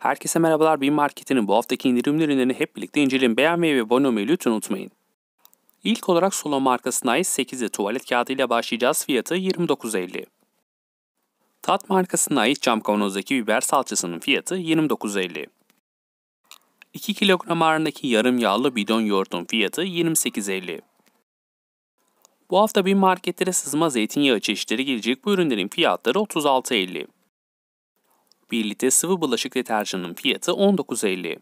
Herkese merhabalar. Bin Market'in bu haftaki indirim ürünlerini hep birlikte inceleyin. Beğenmeyi ve abone olmayı lütfen unutmayın. İlk olarak Solo markasına ait 8'li tuvalet kağıdı ile başlayacağız. Fiyatı 29.50. Tat markasına ait cam kavanozdaki biber salçasının fiyatı 29.50. 2 kilogram ağırlığındaki yarım yağlı bidon yoğurtun fiyatı 28.50. Bu hafta bin marketlere sızma zeytinyağı çeşitleri gelecek bu ürünlerin fiyatları 36.50. 1 litre sıvı bulaşık deterjanının fiyatı 19.50.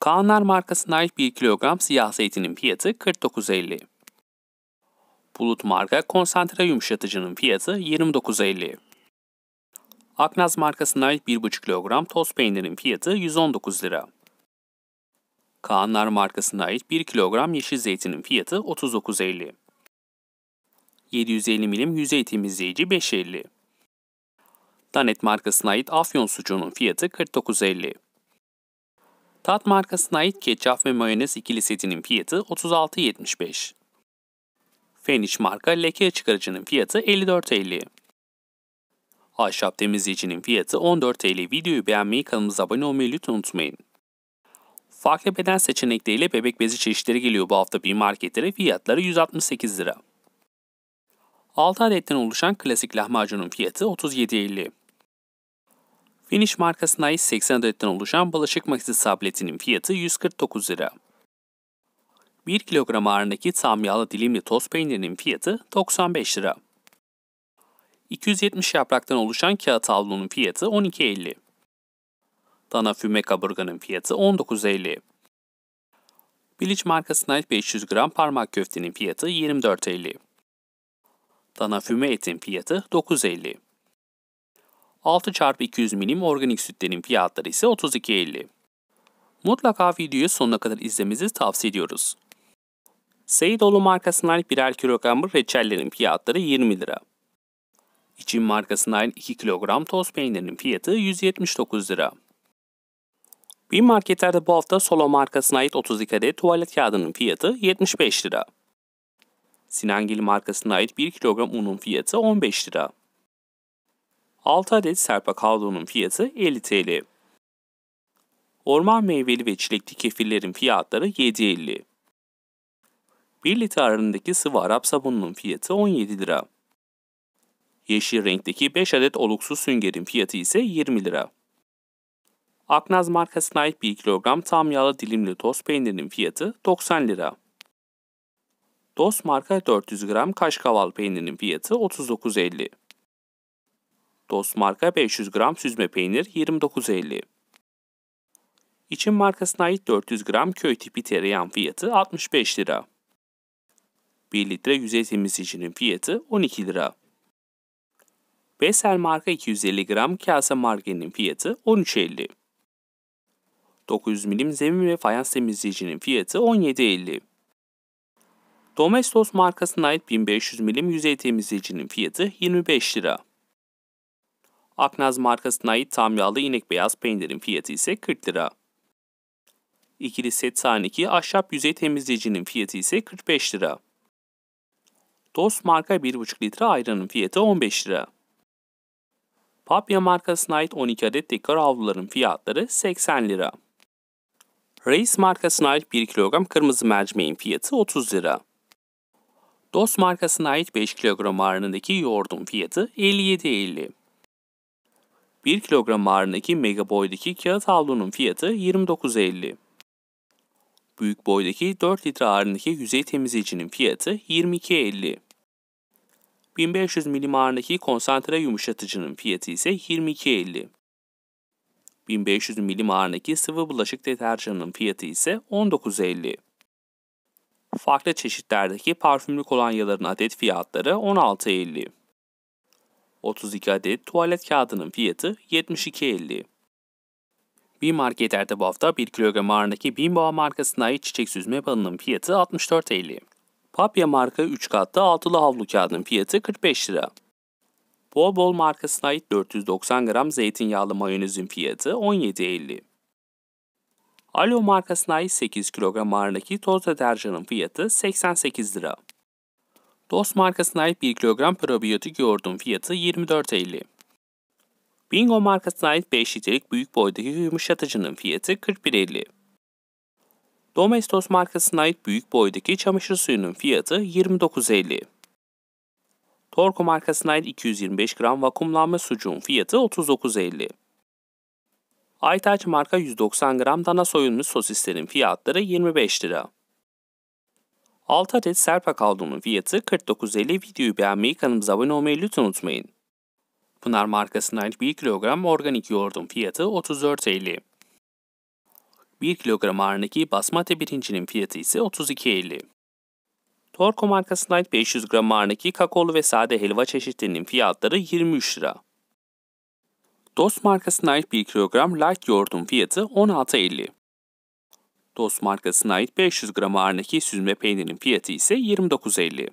Kaanlar markasına ait 1 kilogram siyah zeytinin fiyatı 49.50. Bulut marka konsantre yumuşatıcının fiyatı 29.50. Aknaz markasına ait 1,5 kilogram toz peynirin fiyatı 119 lira. Kaanlar markasına ait 1 kilogram yeşil zeytinin fiyatı 39.50. 750 milim yüzey temizleyici 5.50. Danet markasına ait afyon sucuğunun fiyatı 49.50. Tat markasına ait ketçap ve mayonez ikili setinin fiyatı 36.75. Feniş marka leke çıkarıcının fiyatı 54.50. Ahşap temizleyicinin fiyatı 14.50. Videoyu beğenmeyi, kanalımıza abone olmayı lütfen unutmayın. Farklı beden seçenekleriyle bebek bezi çeşitleri geliyor bu hafta bir marketlere. Fiyatları 168 lira. 6 adetten oluşan klasik lahmacunun fiyatı 37.50. Finish markasına ait 80 adetten oluşan bulaşık makinesi tabletinin fiyatı 149 lira. 1 kilogram ağırlığındaki tam yağlı dilimli toz peynirinin fiyatı 95 lira. 270 yapraktan oluşan kağıt havlunun fiyatı 12.50. Dana füme kaburganın fiyatı 19.50. Bilic markasına ait 500 gram parmak köftenin fiyatı 24.50. Dana füme etin fiyatı 9.50. 6 çarpı 200 milim organik sütlerin fiyatları ise 32.50. Mutlaka videoyu sonuna kadar izlemenizi tavsiye ediyoruz. Seydoğlu markasına ait birer kilogram reçellerin fiyatları 20 lira. İçin markasına ait 2 kilogram toz peynirinin fiyatı 179 lira. Bir marketlerde bu hafta Solo markasına ait 32 adet tuvalet kağıdının fiyatı 75 lira. Sinangil markasına ait 1 kilogram unun fiyatı 15 lira. 6 adet serpa kavrulunun fiyatı 50 TL. Orman meyveli ve çilekli kefirlerin fiyatları 7.50. 1 litre arındaki sıvı Arap sabununun fiyatı 17 lira. Yeşil renkteki 5 adet oluksuz süngerin fiyatı ise 20 lira. Aknaz markasına ait 1 kilogram tam yağlı dilimli toz peynirinin fiyatı 90 lira. Dost marka 400 gram kaşkaval peynirinin fiyatı 39.50. Dost marka 500 gram süzme peynir 29.50. İçin markasına ait 400 gram köy tipi tereyağın fiyatı 65 lira. 1 litre yüzey temizleyicinin fiyatı 12 lira. Besel marka 250 gram kase margarinin fiyatı 13.50. 900 milim zemin ve fayans temizleyicinin fiyatı 17.50. Domestos markasına ait 1500 milim yüzey temizleyicinin fiyatı 25 lira. Aknaz markasına ait tam yağlı inek beyaz peynirin fiyatı ise 40 lira. İkili set sahneki ahşap yüzey temizleyicinin fiyatı ise 45 lira. Dost marka 1,5 litre ayranın fiyatı 15 lira. Papya markasına ait 12 adet tekrar havluların fiyatları 80 lira. Reis markasına ait 1 kilogram kırmızı mercimeğin fiyatı 30 lira. Dost markasına ait 5 kilogram ağırlığındaki yoğurdun fiyatı 57.50. 1 kilogram ağırlığındaki mega boydaki kağıt havlunun fiyatı 29.50. Büyük boydaki 4 litre ağırlığındaki yüzey temizleyicinin fiyatı 22.50. 1500 milim ağırlığındaki konsantre yumuşatıcının fiyatı ise 22.50. 1500 milim ağırlığındaki sıvı bulaşık deterjanının fiyatı ise 19.50. Farklı çeşitlerdeki parfümlü kolonyaların adet fiyatları 16.50. 32 adet tuvalet kağıdının fiyatı 72.50. Bir marketlerde bu hafta 1 kilogram ağırındaki Bimboğa markasına ait çiçek süzme balının fiyatı 64.50. Papya marka 3 katlı altılı havlu kağıdının fiyatı 45 lira. Bol Bol markasına ait 490 gram zeytinyağlı mayonezin fiyatı 17.50. Alo markasına ait 8 kilogram ağırındaki toz deterjanın fiyatı 88 lira. Dos markasına ait 1 kilogram probiyotik yoğurdun fiyatı 24.50. Bingo markasına ait 5 litrelik büyük boydaki yumuşatıcının fiyatı 41.50. Domestos markasına ait büyük boydaki çamaşır suyunun fiyatı 29.50. Torco markasına ait 225 gram vakumlanma sucuğun fiyatı 39.50. Aytaç marka 190 gram dana soyulmuş sosislerin fiyatları 25 lira. 6 adet Serpa kaldığımın fiyatı 49.50 videoyu beğenmeyi kanalımıza abone olmayı lütfen unutmayın. Pınar markasına 1 kilogram organik yoğurdun fiyatı 34.50. 1 kilogram ağırındaki basmati pirincinin fiyatı ise 32.50. Torko markasına 500 gram ağırındaki kakaolu ve sade helva çeşitlerinin fiyatları 23 lira. Dost markasına 1 kilogram light yoğurdun fiyatı 16.50. Dost markasına ait 500 gram ağırındaki süzme peynirin fiyatı ise 29.50.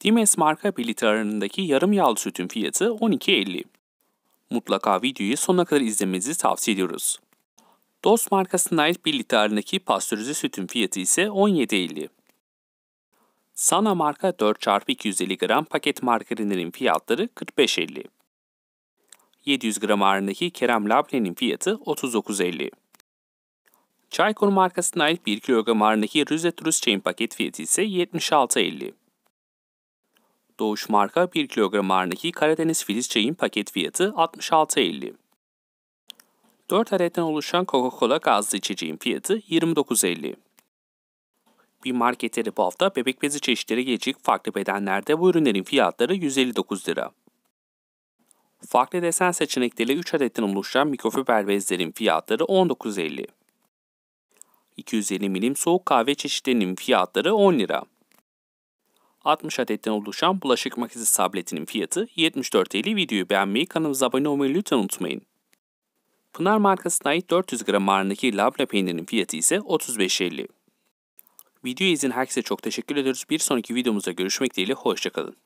Dimes marka bir litre ağırlığındaki yarım yağlı sütün fiyatı 12.50. Mutlaka videoyu sonuna kadar izlemenizi tavsiye ediyoruz. Dost markasına ait 1 litre ağırlığındaki pastörize sütün fiyatı ise 17.50. Sana marka 4x250 gram paket margarinlerin fiyatları 45.50. 700 gram ağırlığındaki Kerem Labne'nin fiyatı 39.50. Çaykur markasına ait 1 kilogram ağırlığındaki Rize Turist Chain paket fiyatı ise 76.50. Doğuş marka 1 kilogram ağırlığındaki Karadeniz Filiz Çay'ın paket fiyatı 66.50. 4 adetten oluşan Coca-Cola gazlı içeceğin fiyatı 29.50. Bir markette bu hafta bebek bezi çeşitleri gelecek farklı bedenlerde bu ürünlerin fiyatları 159 lira. Farklı desen seçenekleriyle 3 adetten oluşan mikrofiber bezlerin fiyatları 19.50. 250 milim soğuk kahve çeşitlerinin fiyatları 10 lira. 60 adetten oluşan bulaşık makinesi sabletinin fiyatı 74.50 videoyu beğenmeyi kanalımıza abone olmayı lütfen unutmayın. Pınar markasına ait 400 gram ağırlığındaki labne peynirinin fiyatı ise 35.50. Video izin herkese çok teşekkür ediyoruz. Bir sonraki videomuzda görüşmek dileğiyle hoşçakalın.